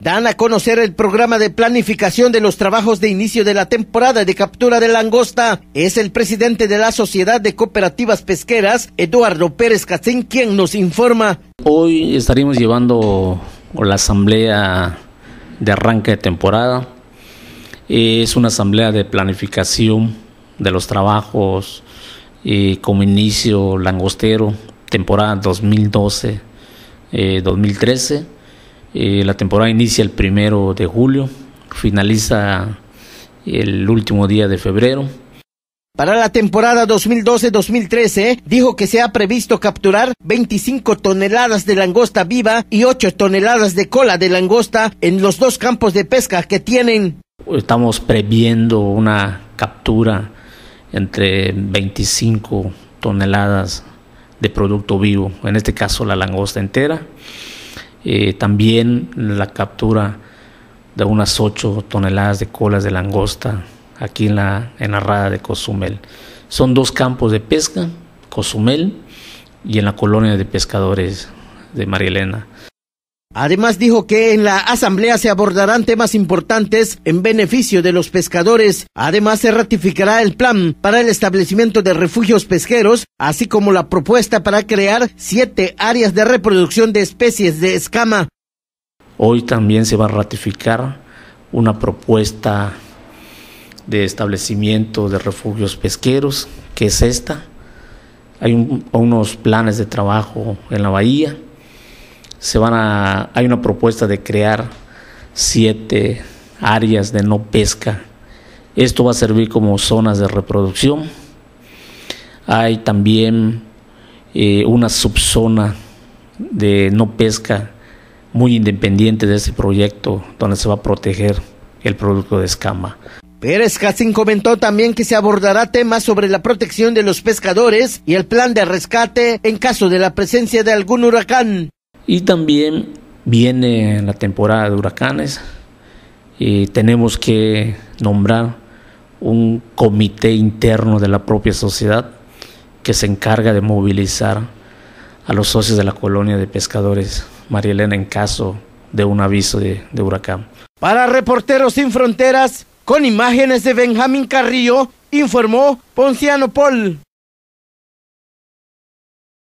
Dan a conocer el programa de planificación de los trabajos de inicio de la temporada de captura de langosta. Es el presidente de la Sociedad de Cooperativas Pesqueras, Eduardo Pérez Cacín, quien nos informa. Hoy estaremos llevando la asamblea de arranque de temporada. Es una asamblea de planificación de los trabajos eh, como inicio langostero, temporada 2012-2013. Eh, la temporada inicia el primero de julio, finaliza el último día de febrero. Para la temporada 2012-2013, dijo que se ha previsto capturar 25 toneladas de langosta viva y 8 toneladas de cola de langosta en los dos campos de pesca que tienen. Estamos previendo una captura entre 25 toneladas de producto vivo, en este caso la langosta entera, eh, también la captura de unas 8 toneladas de colas de langosta aquí en la, en la rada de Cozumel. Son dos campos de pesca, Cozumel y en la colonia de pescadores de María Elena. Además dijo que en la asamblea se abordarán temas importantes en beneficio de los pescadores. Además se ratificará el plan para el establecimiento de refugios pesqueros, así como la propuesta para crear siete áreas de reproducción de especies de escama. Hoy también se va a ratificar una propuesta de establecimiento de refugios pesqueros, que es esta. Hay unos planes de trabajo en la bahía se van a, hay una propuesta de crear siete áreas de no pesca. Esto va a servir como zonas de reproducción. Hay también eh, una subzona de no pesca muy independiente de ese proyecto donde se va a proteger el producto de escama. Pérez Casín comentó también que se abordará temas sobre la protección de los pescadores y el plan de rescate en caso de la presencia de algún huracán. Y también viene la temporada de huracanes y tenemos que nombrar un comité interno de la propia sociedad que se encarga de movilizar a los socios de la colonia de pescadores María Elena en caso de un aviso de, huracán. Para Reporteros Sin Fronteras, con imágenes de Benjamín Carrillo, informó Ponciano Paul.